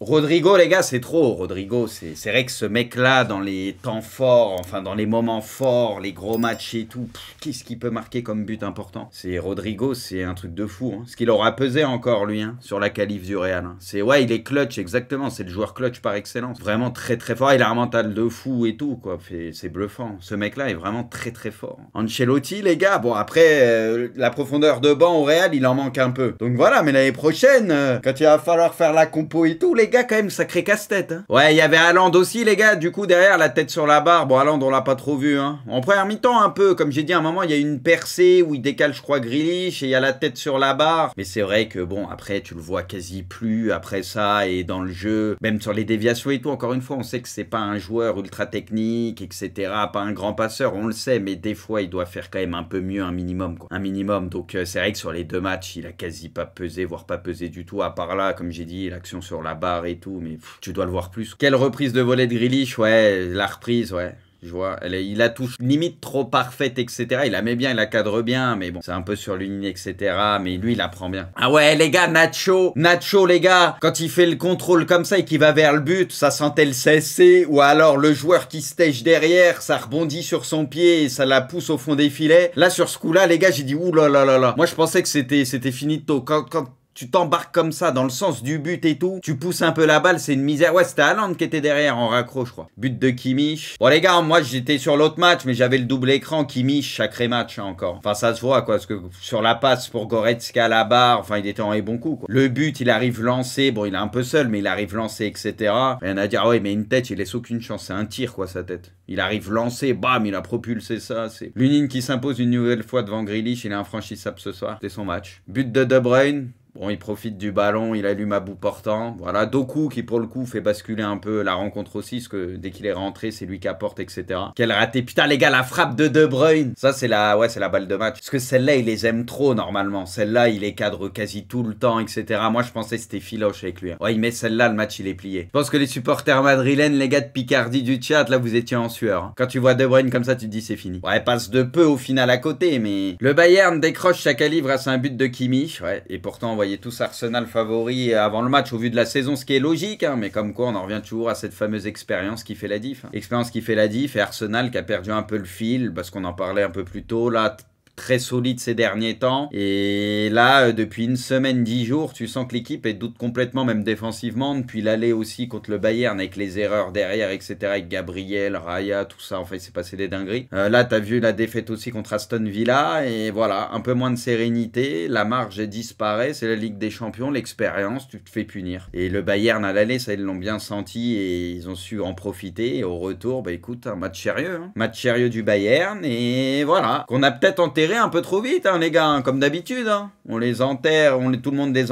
Rodrigo, les gars, c'est trop. Rodrigo, c'est vrai que ce mec-là, dans les temps forts, enfin dans les moments forts, les gros matchs et tout, qu'est-ce qu'il peut marquer comme but important C'est Rodrigo, c'est un truc de fou. Hein. Ce qu'il aura pesé encore, lui, hein, sur la qualif du Real. Hein. C'est ouais, il est clutch, exactement. C'est le joueur clutch par excellence. Vraiment très très fort. Ah, il a un mental de fou et tout, quoi. C'est bluffant. Ce mec-là est vraiment très très fort. Ancelotti, les gars, bon, après, euh, la profondeur de banc au Real, il en manque un peu. Donc voilà, mais l'année prochaine, euh, quand il va falloir faire la compo et tout, les les gars, quand même, sacré casse-tête. Hein. Ouais, il y avait Allende aussi, les gars. Du coup, derrière, la tête sur la barre. Bon, Aland, on l'a pas trop vu. Hein. En première mi-temps, un peu. Comme j'ai dit, à un moment, il y a une percée où il décale, je crois, Grilich, Et il y a la tête sur la barre. Mais c'est vrai que, bon, après, tu le vois quasi plus après ça. Et dans le jeu, même sur les déviations et tout, encore une fois, on sait que c'est pas un joueur ultra technique, etc. Pas un grand passeur, on le sait. Mais des fois, il doit faire quand même un peu mieux, un minimum. Un minimum. Donc, euh, c'est vrai que sur les deux matchs, il a quasi pas pesé, voire pas pesé du tout. À part là, comme j'ai dit, l'action sur la barre et tout, mais tu dois le voir plus. Quelle reprise de volet de Grilich ouais, la reprise, ouais. Je vois, il la touche limite trop parfaite, etc. Il la met bien, il la cadre bien, mais bon, c'est un peu sur l'unité, etc. Mais lui, il la prend bien. Ah ouais, les gars, Nacho, Nacho, les gars, quand il fait le contrôle comme ça et qu'il va vers le but, ça sentait le cesser, ou alors le joueur qui stège derrière, ça rebondit sur son pied et ça la pousse au fond des filets. Là, sur ce coup-là, les gars, j'ai dit, oulala. là là là Moi, je pensais que c'était, c'était finito. Quand, quand tu t'embarques comme ça dans le sens du but et tout, tu pousses un peu la balle, c'est une misère. Ouais, c'était Haaland qui était derrière en raccroche, je crois. But de Kimich. Bon les gars, moi j'étais sur l'autre match, mais j'avais le double écran Kimich, sacré match hein, encore. Enfin ça se voit quoi, parce que sur la passe pour Goretzka à la barre, enfin il était en bon coup, Quoi. Le but, il arrive lancé, bon il est un peu seul, mais il arrive lancé, etc. Rien à dire, ah ouais mais une tête, il laisse aucune chance, c'est un tir quoi sa tête. Il arrive lancé, bam, il a propulsé ça. C'est Lunin qui s'impose une nouvelle fois devant Grealish, il est infranchissable ce soir. C'était son match. But de De Bruyne, Bon, il profite du ballon, il allume à bout portant. Voilà, Doku qui pour le coup fait basculer un peu la rencontre aussi, parce que dès qu'il est rentré, c'est lui qui apporte, etc. Quel raté. Putain, les gars, la frappe de De Bruyne. Ça, c'est la, ouais, c'est la balle de match. Parce que celle-là, il les aime trop normalement. Celle-là, il les cadre quasi tout le temps, etc. Moi, je pensais que c'était filoche avec lui. Hein. Ouais, il met celle-là, le match, il est plié. Je pense que les supporters madrilènes, les gars de Picardie du chat, là, vous étiez en sueur. Hein. Quand tu vois De Bruyne comme ça, tu te dis c'est fini. Ouais, passe de peu au final à côté, mais le Bayern décroche chaque livre à un but de Kimi. Ouais, et pourtant, on tous Arsenal favori avant le match au vu de la saison, ce qui est logique, hein, mais comme quoi on en revient toujours à cette fameuse expérience qui fait la diff. Hein. Expérience qui fait la diff et Arsenal qui a perdu un peu le fil, parce qu'on en parlait un peu plus tôt, là, très solide ces derniers temps. Et là, euh, depuis une semaine, dix jours, tu sens que l'équipe est doute complètement, même défensivement, depuis l'aller aussi contre le Bayern avec les erreurs derrière, etc. Avec Gabriel, Raya, tout ça, en fait, c'est passé des dingueries. là euh, là, t'as vu la défaite aussi contre Aston Villa, et voilà, un peu moins de sérénité, la marge disparaît, c'est la Ligue des Champions, l'expérience, tu te fais punir. Et le Bayern à l'aller, ça, ils l'ont bien senti, et ils ont su en profiter, et au retour, bah écoute, un match sérieux, hein. match sérieux du Bayern, et voilà, qu'on a peut-être enterré un peu trop vite, hein, les gars, hein, comme d'habitude. Hein. On les enterre, on les, tout le monde les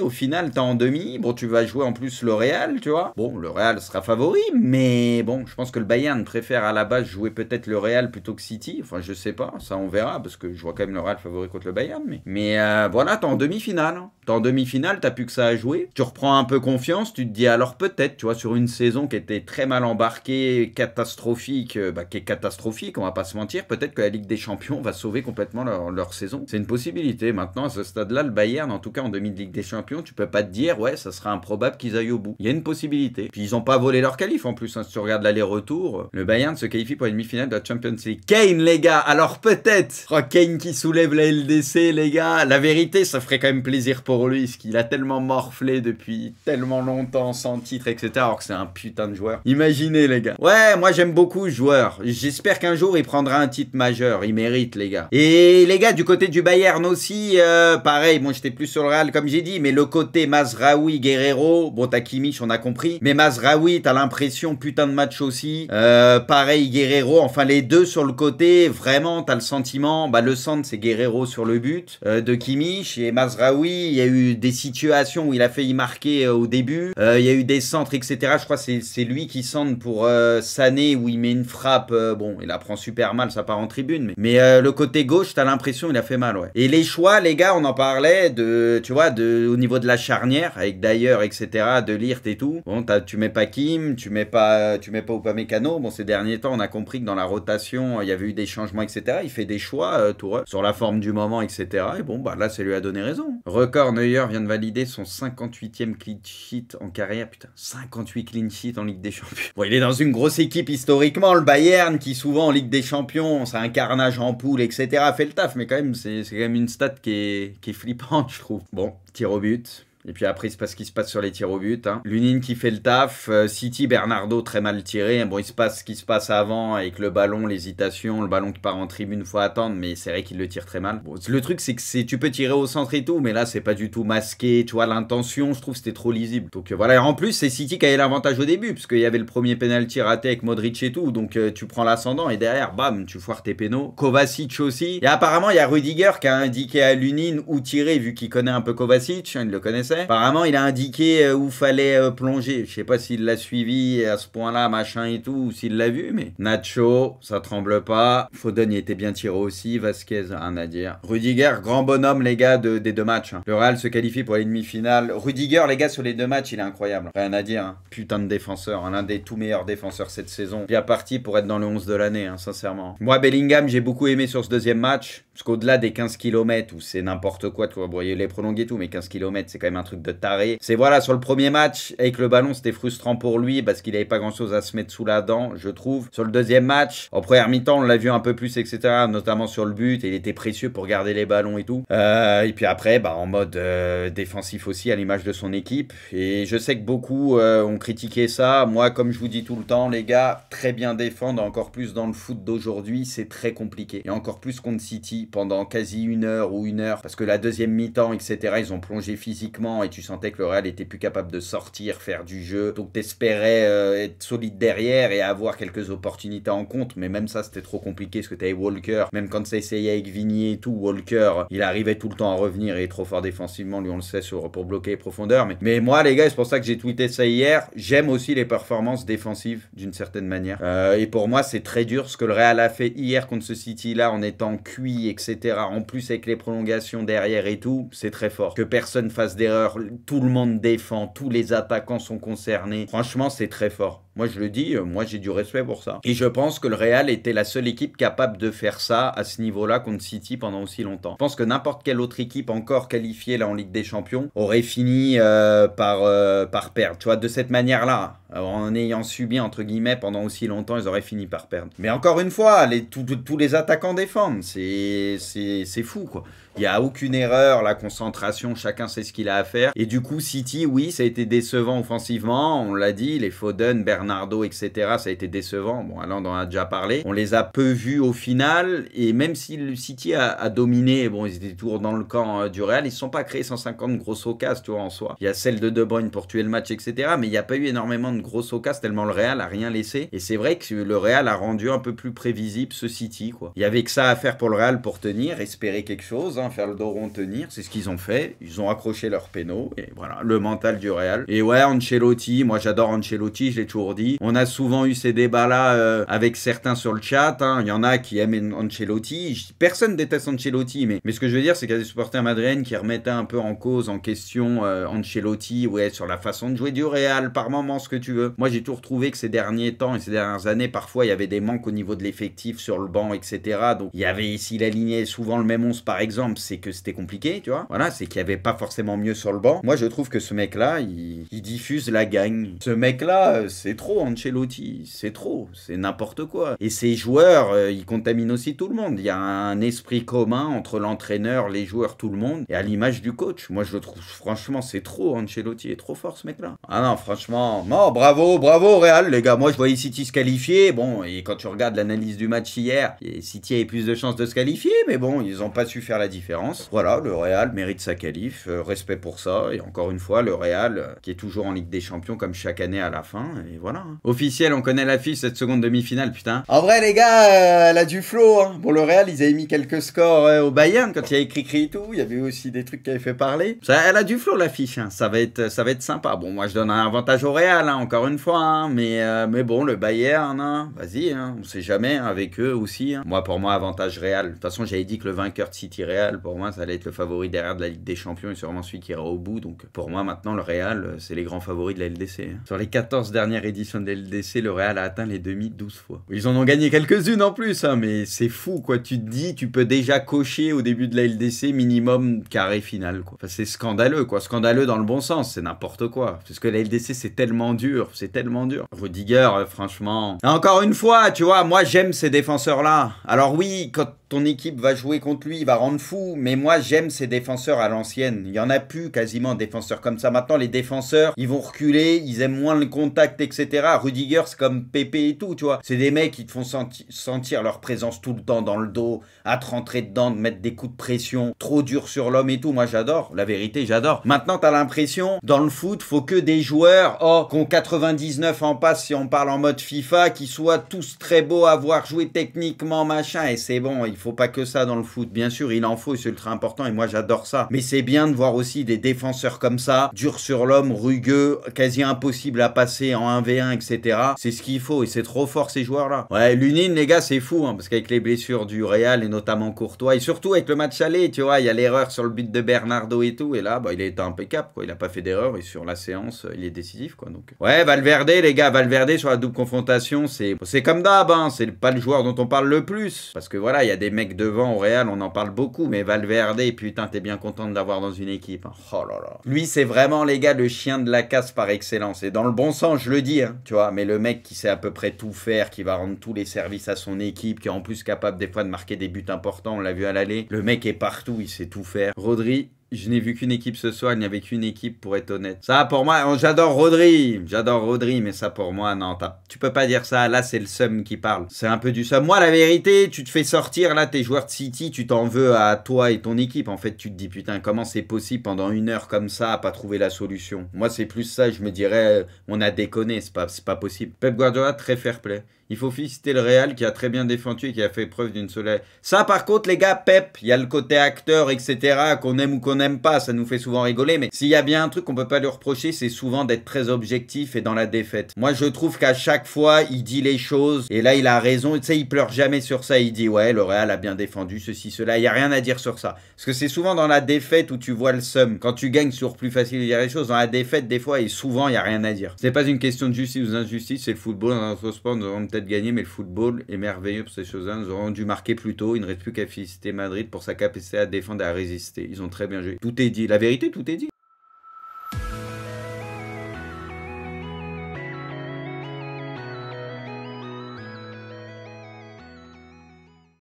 Au final, t'es en demi. Bon, tu vas jouer en plus le Real, tu vois. Bon, le Real sera favori, mais bon, je pense que le Bayern préfère à la base jouer peut-être le Real plutôt que City. Enfin, je sais pas, ça on verra, parce que je vois quand même le Real favori contre le Bayern. Mais, euh, voilà, t'es en demi-finale. Hein. T'es en demi-finale, t'as plus que ça à jouer. Tu reprends un peu confiance, tu te dis alors peut-être, tu vois, sur une saison qui était très mal embarquée, catastrophique, euh, bah, qui est catastrophique, on va pas se mentir, peut-être que la Ligue des Champions va sauver complètement leur, saison. C'est une possibilité. Maintenant, à ce stade-là, le Bayern, en tout cas en demi Ligue des Champions, tu peux pas te dire, ouais, ça sera improbable qu'ils aillent au bout. Il y a une possibilité. Puis ils ont pas volé leur qualif en plus. Hein. si tu regardes l'aller-retour, le Bayern se qualifie pour une demi-finale de la Champions League. Kane, les gars, alors peut-être. Oh, Kane qui soulève la LDC, les gars. La vérité, ça ferait quand même plaisir pour lui, ce qu'il a tellement morflé depuis tellement longtemps, sans titre, etc. Alors que c'est un putain de joueur. Imaginez, les gars. Ouais, moi j'aime beaucoup ce joueur. J'espère qu'un jour il prendra un titre majeur. Il mérite, les gars. Et les gars, du côté du Bayern aussi, euh, pareil, bon, j'étais plus sur le Real, comme j'ai dit, mais le côté Mazraoui, Guerrero, bon, t'as on a compris, mais Mazraoui, t'as l'impression, putain de match aussi, euh, pareil, Guerrero, enfin, les deux sur le côté, vraiment, t'as le sentiment, bah, le centre, c'est Guerrero sur le but euh, de Kimich, et Mazraoui, il y a eu des situations où il a failli marquer au début, il y a eu des centres, etc., je crois que c'est lui qui centre pour Sané, où il met une frappe, bon, il la prend super mal, ça part en tribune, mais, mais le côté gauche, t'as l'impression il a fait mal, ouais. Et les choix, les gars, on en parlait de, tu vois, de, au niveau de la charnière, avec d'ailleurs, etc., de Lirt et tout. Bon, tu mets pas Kim, tu mets pas, tu mets pas Mécano. Bon, ces derniers temps, on a compris que dans la rotation, il y avait eu des changements, etc. Il fait des choix, euh, tout. sur la forme du moment, etc. Et bon, bah là, ça lui a donné raison. Record Neuer vient de valider son 58e clean sheet en carrière. Putain, 58 clean sheet en Ligue des Champions. Bon, il est dans une grosse équipe historiquement, le Bayern, qui souvent en Ligue des Champions, c'est un carnage en poule, etc a fait le taf, mais quand même, c'est quand même une stat qui est, qui est flippante, je trouve. Bon, tir au but. Et puis après, c'est se ce qui se passe sur les tirs au but. Hein. Lunin qui fait le taf, euh, City, Bernardo très mal tiré. Bon, il se passe ce qui se passe avant avec le ballon, l'hésitation, le ballon qui part en tribune, faut attendre, mais c'est vrai qu'il le tire très mal. Bon, le truc, c'est que tu peux tirer au centre et tout, mais là, c'est pas du tout masqué. Tu vois, l'intention, je trouve, c'était trop lisible. Donc euh, voilà, et en plus, c'est City qui avait l'avantage au début, parce qu'il y avait le premier penalty raté avec Modric et tout. Donc euh, tu prends l'ascendant et derrière, bam, tu foires tes pénaux. Kovacic aussi. Et apparemment, il y a Rudiger qui a indiqué à Lunin où tirer, vu qu'il connaît un peu Kovacic. Hein, il le connaît Apparemment, il a indiqué euh, où fallait euh, plonger. Je sais pas s'il l'a suivi à ce point-là, machin et tout, ou s'il l'a vu, mais Nacho, ça tremble pas. Foden, était bien tiré aussi. Vasquez, rien à dire. Rudiger, grand bonhomme, les gars, des deux matchs. Hein. Le Real se qualifie pour les demi-finales. Rudiger, les gars, sur les deux matchs, il est incroyable. Rien à dire. Hein. Putain de défenseur, hein. l'un des tout meilleurs défenseurs cette saison. Bien parti pour être dans le 11 de l'année, sincèrement. Moi, Bellingham, j'ai beaucoup aimé sur ce deuxième match qu'au-delà des 15 km où c'est n'importe quoi, tu vois, les prolonger et tout, mais 15 km c'est quand même un truc de taré. C'est voilà, sur le premier match, avec le ballon, c'était frustrant pour lui parce qu'il avait pas grand-chose à se mettre sous la dent, je trouve. Sur le deuxième match, en première mi-temps, on l'a vu un peu plus, etc., notamment sur le but, et il était précieux pour garder les ballons et tout. Euh, et puis après, bah, en mode euh, défensif aussi, à l'image de son équipe. Et je sais que beaucoup euh, ont critiqué ça. Moi, comme je vous dis tout le temps, les gars, très bien défendre, encore plus dans le foot d'aujourd'hui, c'est très compliqué. Et encore plus contre City pendant quasi une heure ou une heure, parce que la deuxième mi-temps, etc., ils ont plongé physiquement et tu sentais que le Real était plus capable de sortir, faire du jeu. Donc t'espérais espérais euh, être solide derrière et avoir quelques opportunités en compte, mais même ça c'était trop compliqué parce que t'avais Walker, même quand ça essayait avec Vigny et tout, Walker, il arrivait tout le temps à revenir et trop fort défensivement, lui on le sait, sur, pour bloquer les profondeurs. Mais, mais moi les gars, c'est pour ça que j'ai tweeté ça hier, j'aime aussi les performances défensives d'une certaine manière. Euh, et pour moi c'est très dur ce que le Real a fait hier contre ce City là en étant cuit etc. En plus, avec les prolongations derrière et tout, c'est très fort. Que personne fasse d'erreur, tout le monde défend, tous les attaquants sont concernés. Franchement, c'est très fort. Moi, je le dis, euh, moi, j'ai du respect pour ça. Et je pense que le Real était la seule équipe capable de faire ça à ce niveau-là contre City pendant aussi longtemps. Je pense que n'importe quelle autre équipe encore qualifiée là en Ligue des Champions aurait fini euh, par, euh, par perdre. Tu vois, de cette manière-là, en ayant subi entre guillemets pendant aussi longtemps, ils auraient fini par perdre. Mais encore une fois, les, tous les attaquants défendent. C'est fou, quoi. Il n'y a aucune erreur, la concentration, chacun sait ce qu'il a à faire. Et du coup, City, oui, ça a été décevant offensivement, on l'a dit, les Foden, Bernardo, etc., ça a été décevant. Bon, Alain en a déjà parlé. On les a peu vus au final, et même si le City a, dominé, bon, ils étaient toujours dans le camp euh, du Real, ils ne sont pas créés 150 grosses occasions, tu vois, en soi. Il y a celle de De Bruyne pour tuer le match, etc., mais il n'y a pas eu énormément de grosses occasions, tellement le Real a rien laissé. Et c'est vrai que le Real a rendu un peu plus prévisible ce City, quoi. Il y avait que ça à faire pour le Real pour tenir, espérer quelque chose, hein faire le dos rond tenir. C'est ce qu'ils ont fait. Ils ont accroché leur pénaux. Et voilà, le mental du Real. Et ouais, Ancelotti, moi j'adore Ancelotti, je l'ai toujours dit. On a souvent eu ces débats-là euh, avec certains sur le chat. Hein. Il y en a qui aiment Ancelotti. Personne déteste Ancelotti, mais, mais ce que je veux dire, c'est qu'il y a des supporters madrilènes qui remettaient un peu en cause, en question euh, Ancelotti, ouais, sur la façon de jouer du Real, par moments ce que tu veux. Moi j'ai toujours trouvé que ces derniers temps et ces dernières années, parfois il y avait des manques au niveau de l'effectif sur le banc, etc. Donc il y avait, ici la lignée souvent le même 11 par exemple, c'est que c'était compliqué, tu vois. Voilà, c'est qu'il n'y avait pas forcément mieux sur le banc. Moi, je trouve que ce mec-là, il, diffuse la gagne. Ce mec-là, euh, c'est trop Ancelotti, c'est trop, c'est n'importe quoi. Et ses joueurs, euh, ils contaminent aussi tout le monde. Il y a un esprit commun entre l'entraîneur, les joueurs, tout le monde, et à l'image du coach. Moi, je trouve, franchement, c'est trop Ancelotti, est trop fort ce mec-là. Ah non, franchement, non, bravo, bravo Real, les gars. Moi, je voyais City se qualifier. Bon, et quand tu regardes l'analyse du match hier, City avait plus de chances de se qualifier, mais bon, ils n'ont pas su faire la différence différence. Voilà, le Real mérite sa qualif, euh, respect pour ça, et encore une fois, le Real euh, qui est toujours en Ligue des Champions comme chaque année à la fin, et voilà. Hein. Officiel, on connaît l'affiche, cette seconde demi-finale, putain. En vrai, les gars, euh, elle a du flow. Hein. Bon, le Real, ils avaient mis quelques scores au Bayern quand il y écrit cri et tout, il y avait aussi des trucs qui avaient fait parler. Ça, elle a du flow, la fiche hein. ça, va être, ça va être sympa. Bon, moi, je donne un avantage au Real, encore une fois, mais, mais bon, le Bayern, vas-y, on sait jamais, avec eux aussi. Moi, pour moi, avantage Real. De toute façon, j'avais dit que le vainqueur de City Real, pour moi, ça allait être le favori derrière de la Ligue des Champions et sûrement celui qui ira au bout. Donc pour moi, maintenant, le Real, euh, c'est les grands favoris de la LDC. Hein. Sur les 14 dernières éditions de la LDC, le Real a atteint les demi 12 fois. Ils en ont gagné quelques-unes en plus, hein, mais c'est fou, quoi. Tu te dis, tu peux déjà cocher au début de la LDC minimum carré final, quoi. c'est scandaleux, quoi. Scandaleux dans le bon sens, c'est n'importe quoi. Parce que la LDC, c'est tellement dur, c'est tellement dur. Rudiger, euh, franchement. Encore une fois, tu vois, moi, j'aime ces défenseurs-là. Alors oui, quand ton équipe va jouer contre lui, il va rendre fou. Mais moi, j'aime ces défenseurs à l'ancienne. Il y en a plus quasiment défenseurs comme ça. Maintenant, les défenseurs, ils vont reculer, ils aiment moins le contact, etc. Rudiger, c'est comme Pépé et tout, tu vois. C'est des mecs qui te font sentir leur présence tout le temps dans le dos, à te rentrer dedans, de mettre des coups de pression, trop durs sur l'homme et tout. Moi, j'adore. La vérité, j'adore. Maintenant, as l'impression, dans le foot, faut que des joueurs, oh, qu'on 99 en passe si on parle en mode FIFA, qui soient tous très beaux à voir jouer techniquement, machin. Et c'est bon, faut pas que ça dans le foot. Bien sûr, il en faut, c'est ultra important et moi j'adore ça. Mais c'est bien de voir aussi des défenseurs comme ça, durs sur l'homme, rugueux, quasi impossible à passer en 1v1, etc. C'est ce qu'il faut et c'est trop fort ces joueurs-là. Ouais, Lunin, les gars, c'est fou, hein, parce qu'avec les blessures du Real et notamment Courtois, et surtout avec le match aller, tu vois, il y a l'erreur sur le but de Bernardo et tout, et là, bah, il est impeccable, quoi. Il a pas fait d'erreur et sur la séance, il est décisif, quoi. Donc, ouais, Valverde, les gars, Valverde sur la double confrontation, c'est comme d'hab, hein, c'est pas le joueur dont on parle le plus, parce que voilà, il y a des les mecs devant au Real, on en parle beaucoup, mais Valverde, putain, t'es bien content de l'avoir dans une équipe. Hein. Oh là là. Lui, c'est vraiment, les gars, le chien de la casse par excellence. Et dans le bon sens, je le dis, hein, tu vois, mais le mec qui sait à peu près tout faire, qui va rendre tous les services à son équipe, qui est en plus capable des fois de marquer des buts importants, on l'a vu à l'aller. Le mec est partout, il sait tout faire. Rodri, je n'ai vu qu'une équipe ce soir, il n'y avait qu'une équipe pour être honnête. Ça pour moi, j'adore Rodri, j'adore Rodri, mais ça pour moi, non, tu peux pas dire ça. Là, c'est le seum qui parle. C'est un peu du seum. Moi, la vérité, tu te fais sortir là tes joueurs de City, tu t'en veux à toi et ton équipe. En fait, tu te dis putain, comment c'est possible pendant une heure comme ça à pas trouver la solution Moi, c'est plus ça, je me dirais, euh, on a déconné, c'est pas, pas possible. Pep Guardiola, très fair play. Il faut féliciter le Real qui a très bien défendu et qui a fait preuve d'une seule... Ça, par contre, les gars, Pep, il y a le côté acteur, etc., qu'on aime ou qu'on n'aime pas, ça nous fait souvent rigoler, mais s'il y a bien un truc qu'on peut pas lui reprocher, c'est souvent d'être très objectif et dans la défaite. Moi, je trouve qu'à chaque fois, il dit les choses, et là, il a raison, tu sais, il pleure jamais sur ça, il dit, ouais, le Real a bien défendu, ceci, cela, il y a rien à dire sur ça. Parce que c'est souvent dans la défaite où tu vois le seum. Quand tu gagnes, sur plus facile de dire les choses. Dans la défaite, des fois, et souvent, il y a rien à dire. C'est pas une question de justice ou d'injustice, c'est le football, dans notre sport, nous peut de gagner mais le football est merveilleux pour ces choses-là. Nous aurons dû marquer plus tôt. Il ne reste plus qu'à féliciter Madrid pour sa capacité à défendre et à résister. Ils ont très bien joué. Tout est dit. La vérité, tout est dit.